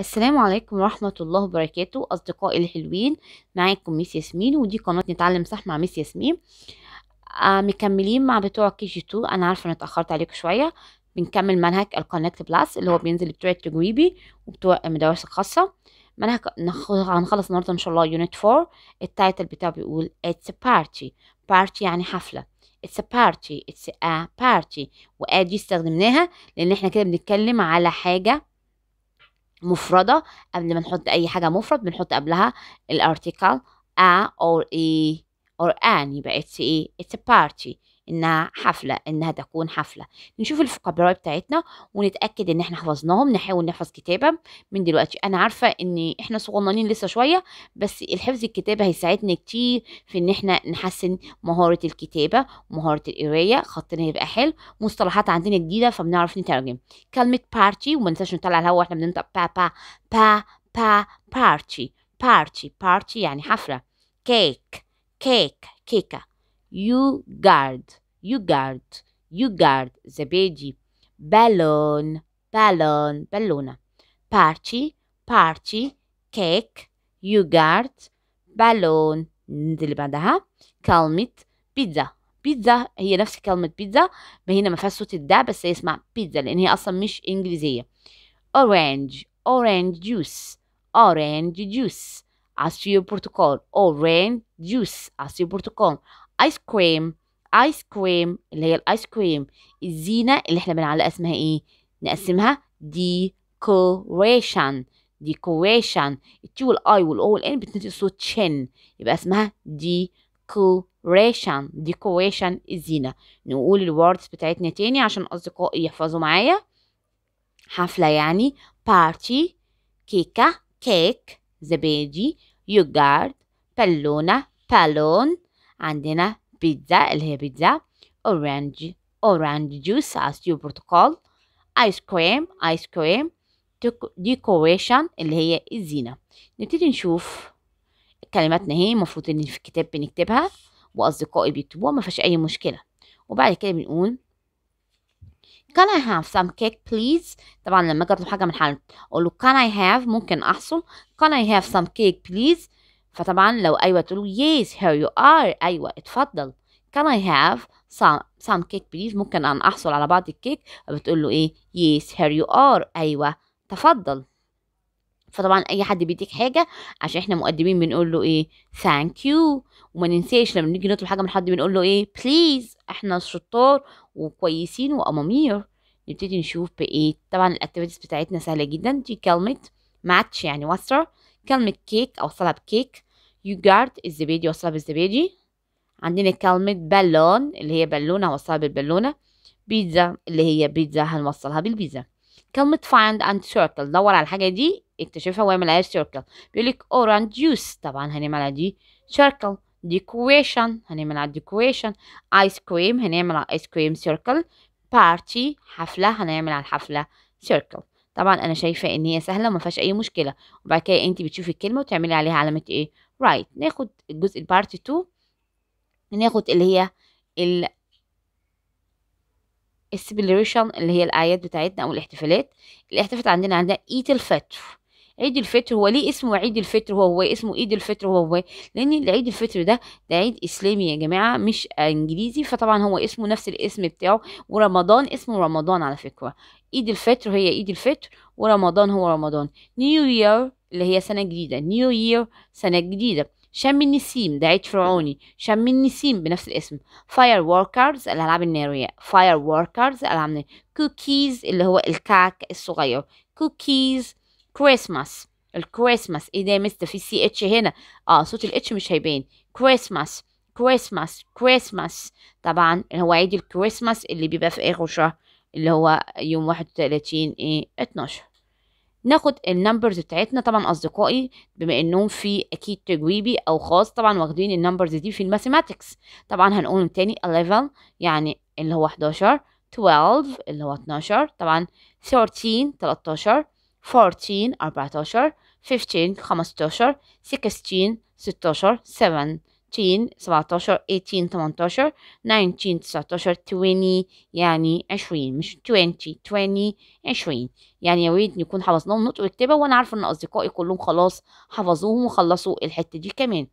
السلام عليكم ورحمة الله وبركاته أصدقائي الحلوين معاكم ميس ياسمين ودي قناة نتعلم صح مع ميس ياسمين آه، مكملين مع بتوع كي جي تو أنا عارفة أنا اتأخرت عليكم شوية بنكمل منهج الكونكت بلاس اللي هو بينزل بتوع التجريبي وبتوع المدارس الخاصة منهج هنخلص النهاردة إن شاء الله يونت 4 التايتل بتاعه بيقول It's a party party يعني حفلة it's a party it's a party وآ استخدمناها لأن احنا كده بنتكلم على حاجة مفردة قبل ما نحط أي حاجة مفرد بنحط قبلها الارتيكل a or a إيه، or an يبقى it's a إيه، it's a party انها حفله انها تكون حفله نشوف الفوكابلري بتاعتنا ونتاكد ان احنا حفظناهم نحاول نحفظ كتابه من دلوقتي انا عارفه ان احنا صغننين لسه شويه بس الحفظ الكتابه هيساعدنا كتير في ان احنا نحسن مهاره الكتابه مهاره القرايه خطنا يبقى حلو مصطلحات عندنا جديده فبنعرف نترجم كلمه بارتي وما ننساش نطلع الهواء واحنا بننطق با با با با بارتي بارتي بارتي يعني حفله كيك كيك كيكه جارد yogurt, yogurt, zebegi, balloon, balloon, ballona, parci, parci, cake, yogurt, بالون اللي بعدها كلمة بيتزا بيتزا هي نفس كلمة بيتزا هنا ما فيهاش صوت الداء بس يسمع بيتزا لأن هي أصلا مش إنجليزية orange orange juice orange juice عصير برتقال orange juice عصير برتقال ice cream ايس كريم اللي هي الايس كريم الزينه اللي احنا بنعلق اسمها ايه نقسمها decoration decoration التي والاي والاو والان بتنطق صوت شن يبقى اسمها decoration decoration الزينه نقول الوردز بتاعتنا تاني عشان اصدقائي يحفظوا معايا حفله يعني party كيكه كيك زبادي يوغارد بالونه بالون عندنا بيتزا اللي هي بيتزا أورانج أورانج جوس عصير برتقال آيس كريم آيس كريم ديكوريشن اللي هي الزينة نبتدي نشوف كلماتنا هي المفروض ان في الكتاب بنكتبها وأصدقائي بيكتبوها مفيهاش أي مشكلة وبعد كده بنقول can I have some cake please طبعا لما اجي اطلب حاجه من حد اقول له can I have ممكن احصل can I have some cake please فطبعا لو أيوة تقولوا yes here you are أيوة اتفضل can I have some, some cake please ممكن أن أحصل على بعض الكيك فبتقول له إيه yes here you are أيوة تفضل فطبعا اي حد بيديك حاجه عشان احنا مقدمين بنقول له ايه thank you وما ننساش لما نيجي نطلب حاجه من حد بنقول له ايه please احنا شطار وكويسين وامامير نبتدي نشوف بايه طبعا الاكتيفيتيز بتاعتنا سهله جدا دي كلمه ماتش يعني وصر كلمة كيك أو صلب كيك يوغارت الزبادي وصلب الزبادي عندنا كلمة بالون اللي هي بالونة وصلب البالونة بيتزا اللي هي بيتزا هنوصلها بالبيتزا كلمة find and circle دور على الحاجة دي اكتشفها واعمل عليها circle بيقولك orange juice طبعا هنعمل على دي circle decoration هنعمل على decoration ice cream هنعمل على ice cream circle party حفلة هنعمل على الحفلة circle طبعا انا شايفه ان هي سهله وما فيهاش اي مشكله وبعد كده انت بتشوفي الكلمه وتعملي عليها علامه ايه رايت right. ناخد الجزء البارت 2 ناخد اللي هي ال السبليريشن اللي هي الاعياد بتاعتنا او الاحتفالات الاحتفالات عندنا عندنا ايت الفطر عيد الفطر هو ليه اسمه عيد الفطر هو هو اسمه عيد الفطر هو هو لان عيد الفطر ده ده عيد اسلامي يا جماعه مش انجليزي فطبعا هو اسمه نفس الاسم بتاعه ورمضان اسمه رمضان على فكره عيد الفطر هي عيد الفطر ورمضان هو رمضان نيو يير اللي هي سنه جديده نيو يير سنه جديده شم النسيم ده عيد فرعوني شم النسيم بنفس الاسم فاير وركرز الالعاب الناريه فاير وركرز الالعاب كوكيز اللي هو الكعك الصغير كوكيز كريسماس الكريسماس ايه ده يا مستر في سي اتش هنا اه صوت الاتش مش هيبان كريسماس كريسماس كريسماس طبعا هو عيد الكريسماس اللي بيبقى في اخر شهر اللي هو يوم واحد وتلاتين ايه اتناشر ناخد النمبرز بتاعتنا طبعا اصدقائي بما انهم في اكيد تجريبي او خاص طبعا واخدين النمبرز دي في الماثيماتكس طبعا هنقولهم تاني 11 يعني اللي هو 11 12 اللي هو 12 طبعا 13 13 14 14 15 15 16 16 17 17 18 18 19 19 20 يعني 20 مش 20 20 20 يعني يا ريت نكون حفظناهم نطق وكتابه وانا عارفه ان اصدقائي كلهم خلاص حفظوهم وخلصوا الحته دي كمان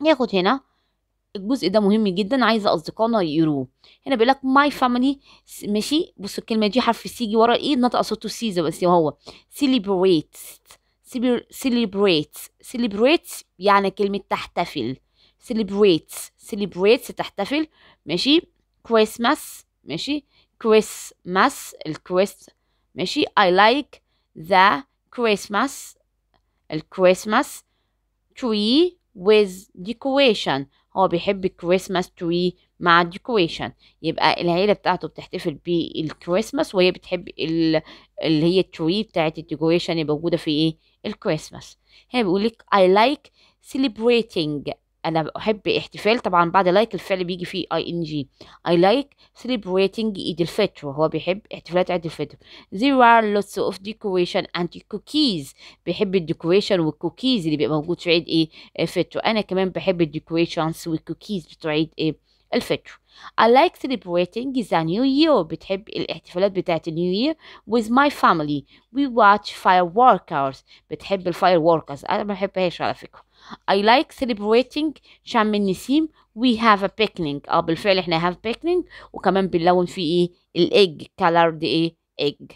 ناخد هنا الجزء ده مهم جدا عايزه اصدقائنا يقروه هنا بيقول لك ماي فاميلي ماشي بص الكلمه دي حرف سي جي ورا ايه نطق صوته سي زي بس هو سيليبريت سيليبريت سيليبريت يعني كلمه تحتفل سيليبريت سيليبريت تحتفل ماشي كريسماس ماشي كريسماس الكريس ماشي I like the Christmas الكريسماس tree with decoration هو بيحب الكريسماس تري مع الديكوريشن يبقى العيله بتاعته بتحتفل بالكريسماس وهي بتحب اللي هي التري بتاعه الديكوريشن اللي موجوده في ايه الكريسماس هنا بيقول لك I like celebrating انا بحب احتفال طبعا بعد لايك الفعل بيجي فيه اي ان جي اي لايك celebrating عيد الفطر هو بيحب احتفالات عيد الفطر there are lots of decoration and cookies بيحب الديكوريشن والكوكيز اللي بيبقى موجود في عيد ايه الفطر انا كمان بحب الديكوريشنز والكوكيز بتوع عيد ايه الفطر I like celebrating the new year بتحب الاحتفالات بتاعة النيو يير with my family we watch fireworkers بتحب الفاير workers أنا ما بحبهاش على فكرة I like celebrating شم النسيم we have a picnic اه بالفعل احنا have picnic وكمان بنلون فيه ايه الايج colored ايه egg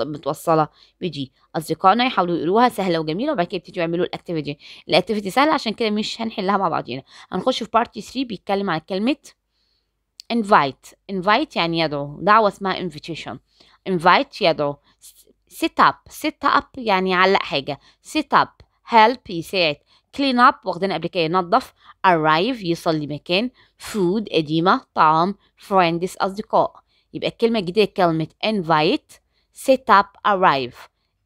متوصله بجي اصدقائنا يحاولوا يقولوها سهله وجميله وبعد كده يبتدوا يعملوا الاكتيفيتي الاكتيفيتي سهله عشان كده مش هنحلها مع بعضينا هنخش في بارتي 3 بيتكلم عن كلمه invite invite يعني يدعو دعوه اسمها invitation invite يدعو sit up sit up يعني علق حاجه sit up help يساعد clean up واخدين قبل كده ينظف arrive يوصل لمكان food قديمة طعام friends أصدقاء يبقى الكلمة الجديدة كلمة invite set up arrive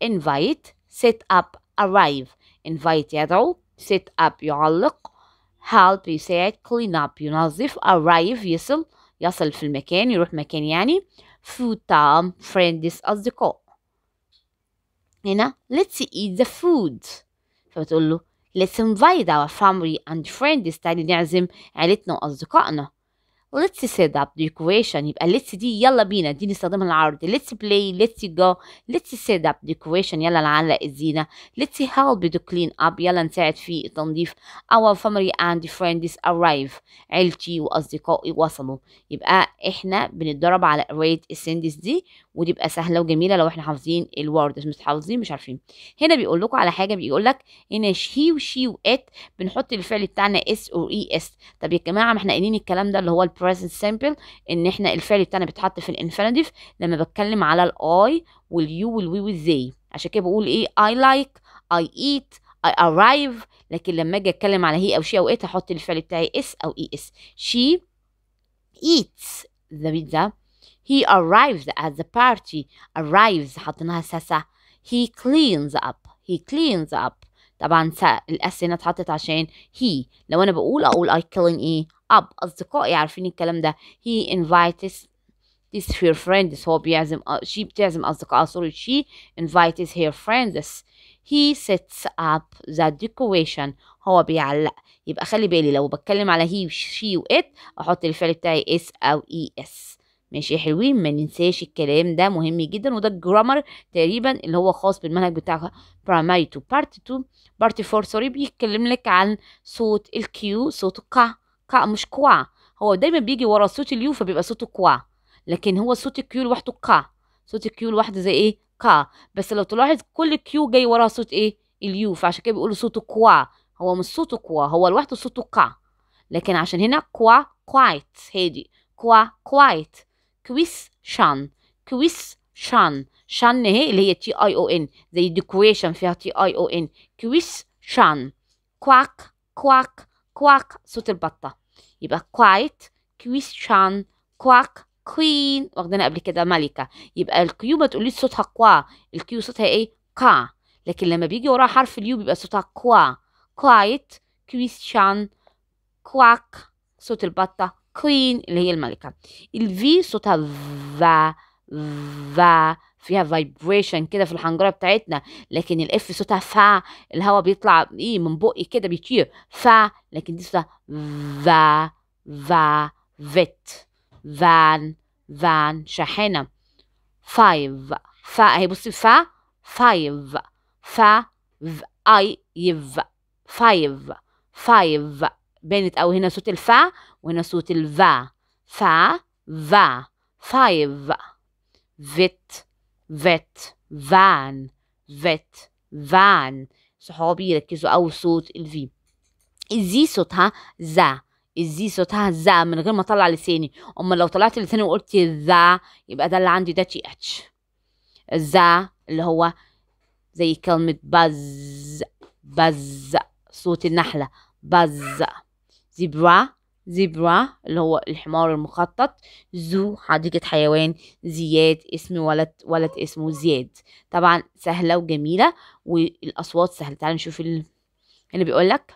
invite set up arrive invite يدعو set up يعلق help يساعد clean up ينظف arrive يصل يصل في المكان يروح مكان يعني food طعام friends أصدقاء هنا let's eat the food فتقول له let's invite our family and friends يعني نعزم عيلتنا وأصدقائنا let's set up the equation يبقى uh, let's دي يلا بينا دي نستخدمها للعرض let's play let's go let's set up the equation يلا نعلق الزينة let's help the clean up يلا نساعد في تنظيف our family and friends arrive عيلتي وأصدقائي وصلوا يبقى احنا بنتدرب على قراية السندس دي ودي بقى سهلة وجميلة لو احنا حافظين الورد مش حافظين مش عارفين هنا بيقول لكم على حاجة بيقول لك هنا هي وشي وات بنحط الفعل بتاعنا اس او اي اس طب يا جماعة ما احنا قايلين الكلام ده اللي هو present simple ان احنا الفعل بتاعنا بيتحط في الانفينيتيف لما بتكلم على الاي واليو والوي والزي عشان كده بقول ايه I like I eat I arrive لكن لما اجي اتكلم على هي او شي او ات احط الفعل بتاعي اس او اي e اس she eats the pizza he arrives at the party arrives حطيناها ساسا he cleans up he cleans up طبعا الاس هنا اتحطت عشان he لو انا بقول اقول I clean ايه up أصدقائي عارفين الكلام ده he invites this her friends هو بيعزم she بتعزم أصدقائها آه، سوري she invites her friends he sets up the decoration هو بيعلق يبقى خلي بالي لو بتكلم على he she و it أحط الفعل بتاعي اس أو es ماشي حلوين ما ننساش الكلام ده مهم جدا وده الجرامر تقريبا اللي هو خاص بالمنهج بتاع primary to part 2 part 4 سوري بيتكلم لك عن صوت الكيو صوت القع كا مش كوا هو دايما بيجي ورا صوت اليو فبيبقى صوته كوا لكن هو صوت الكيو لوحده كا صوت الكيو لوحده زي ايه كا بس لو تلاحظ كل كيو جاي ورا صوت ايه اليو فعشان كده بيقولوا صوته كوا هو مش صوته كوا هو لوحده صوته كا لكن عشان هنا كوا كوايت هادي كوا كوايت كويس شان كويس شان شان هي اللي هي تي اي او ان زي ديكوريشن فيها تي اي او ان كويس شان كواك كواك كواك صوت البطة يبقى كوايت كويشان كواك كوين واخدينها قبل كده ملكة يبقى الكيو ما تقوليش صوتها كوا الكيو صوتها ايه كا لكن لما بيجي وراها حرف اليو بيبقى صوتها كوا كوايت كويشان كواك صوت البطة كوين اللي هي الملكة الفي صوتها ذا ذا فيها فايبريشن كده في الحنجره بتاعتنا لكن الاف صوتها فا الهواء بيطلع ايه من بقي كده بيطير فا لكن دي صوتها فا فا فيت فان فان شاحنه فايف فا اهي بصي فا فايف فا اي يف فايف فايف بينت او هنا صوت الفا وهنا صوت الفا فا فا فايف فيت vet van vet van صحابي يركزوا أو صوت الفي الزي صوتها ذا الزي صوتها ذا من غير ما اطلع لساني اما لو طلعت لساني وقلت ذا يبقى ده اللي عندي ده تي اتش ذا اللي هو زي كلمة بز بز صوت النحلة بز زبرا زيبرا اللي هو الحمار المخطط زو حديقة حيوان زياد اسم ولد ولد اسمه زياد طبعا سهلة وجميلة والأصوات سهلة تعالوا نشوف اللي بيقولك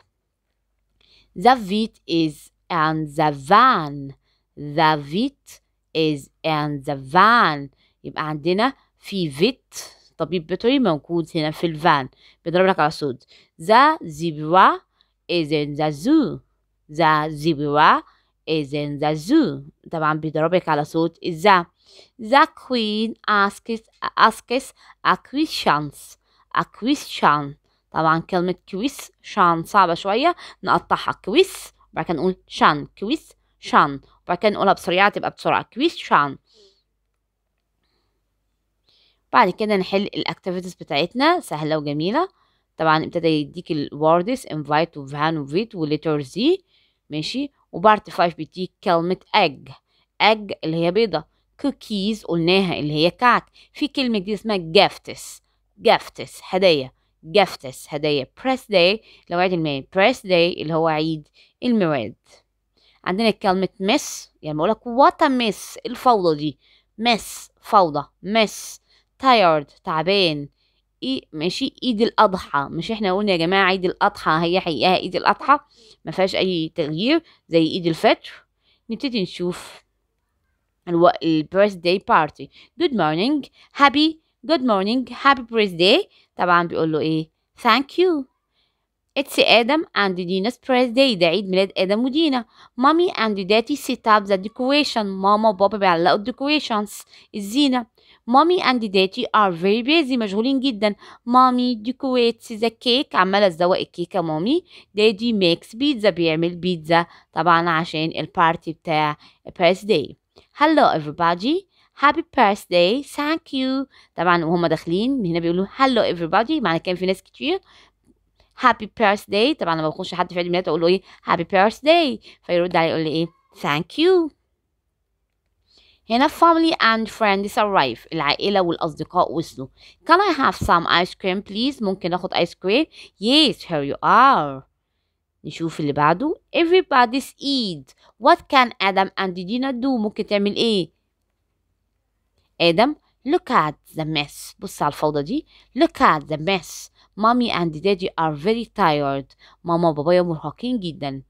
The vet is in the van The vet is in the van يبقى عندنا في فيت طبيب بيطري موجود هنا في الفان بيضرب لك على صوت The zebra is in the zoo ذا از ان ذا زو طبعا بيضربك على صوت ذا The queen asks, asks a question a question طبعا كلمة كويس شان صعبة شوية نقطعها كويس وبعد كده نقول شان كويس شان وبعد كده نقولها بسرعة تبقى بسرعة كويس شان بعد كده نحل الاكتيفيتيز بتاعتنا سهلة وجميلة طبعا ابتدى يديك الوردس انفايت وفان وفيت وليتر زي ماشي وبارت 5 بيديك كلمة egg egg اللي هي بيضة cookies قلناها اللي هي كعك في كلمة جديدة اسمها جافتس جافتس هدية جافتس هدية press day لو عيد الميلاد press day اللي هو عيد الميلاد عندنا كلمة مس يعني بقول لك وات مس الفوضى دي مس فوضى مس tired تعبان إيه ماشي عيد الاضحى مش احنا قلنا يا جماعه عيد الاضحى هي حقيقه عيد الاضحى ما فيهاش اي تغيير زي عيد الفطر نبتدي نشوف الو... البيرث داي بارتي جود مورنينج هابي جود مورنينج هابي بريس داي طبعا بيقول له ايه ثانك يو اتس ادم اند دينا's birthday ده عيد ميلاد ادم ودينا مامي اند داتي سيت اب ذا ديكوريشن ماما وبابا بيعلقوا الديكوريشنز الزينه مامي اند داتي ار فيري بيزي مشغولين جدا مامي ديكويتس ذا كيك عماله تزوق الكيكه مامي دادي ميكس بيتزا بيعمل بيتزا طبعا عشان البارتي بتاع بيرث داي هلو everybody هابي بيرث داي ثانك يو طبعا وهم داخلين هنا بيقولوا هلو everybody معنى كان في ناس كتير هابي بيرث داي طبعا لما بخش حد في عيد ميلاد اقول له ايه هابي بيرث داي فيرد علي يقول لي ايه ثانك يو هنا family and friends arrive العائلة والأصدقاء وصلوا Can I have some ice cream please ممكن أخد ice cream Yes here you are نشوف اللي بعده Everybody's eat What can Adam and Dina do ممكن تعمل إيه Adam, Look at the mess بص على الفوضى دي Look at the mess Mommy and daddy are very tired ماما وبابايا مرهقين جدا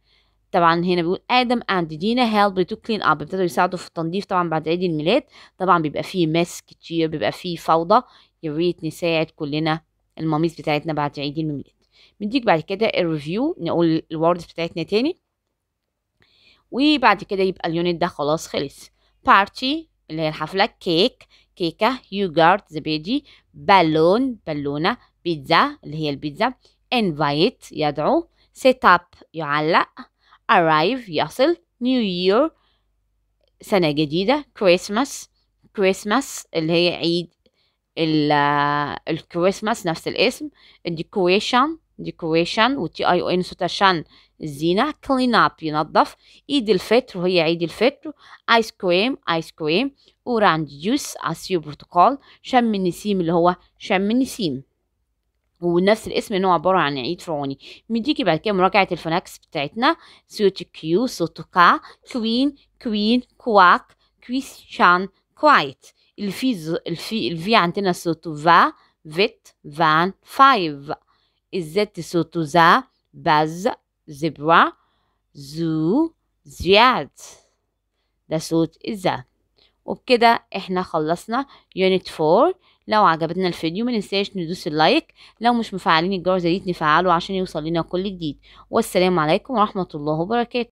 طبعا هنا بيقول ادم اند دينا هيلب تو كلين اب ابتدوا يساعدوا في التنظيف طبعا بعد عيد الميلاد طبعا بيبقى فيه مس كتير بيبقى فيه فوضى يا ريت نساعد كلنا الماميز بتاعتنا بعد عيد الميلاد بنديك بعد كده الريفيو نقول الوردز بتاعتنا تاني وبعد كده يبقى اليونت ده خلاص خلص بارتي اللي هي الحفله كيك كيكه يوغارت زبادي بالون بالونه بيتزا اللي هي البيتزا انفايت يدعو سيت اب يعلق arrive يصل new year سنة جديدة Christmas Christmas اللي هي عيد ال الكريسماس نفس الاسم decoration decoration تي اي او ان صوت عشان الزينة clean up ينظف عيد الفطر وهي عيد الفطر ايس كريم ايس كريم orange جوس عصير برتقال شم النسيم اللي هو شم النسيم ونفس الاسم انه عباره عن عيد فرعوني مديكي بعد كده مراجعه الفوناكس بتاعتنا سيوت كيو كا كوين كوين كواك شان كوايت الفي الفي الفي عندنا صوت فا فيت فان فايف الزت صوت زا باز زبرا زو زياد ده صوت الزا وبكده احنا خلصنا يونت فور لو عجبتنا الفيديو مننساش ندوس اللايك لو مش مفعلين الجرس ياريت نفعله عشان يوصل لنا كل جديد والسلام عليكم ورحمة الله وبركاته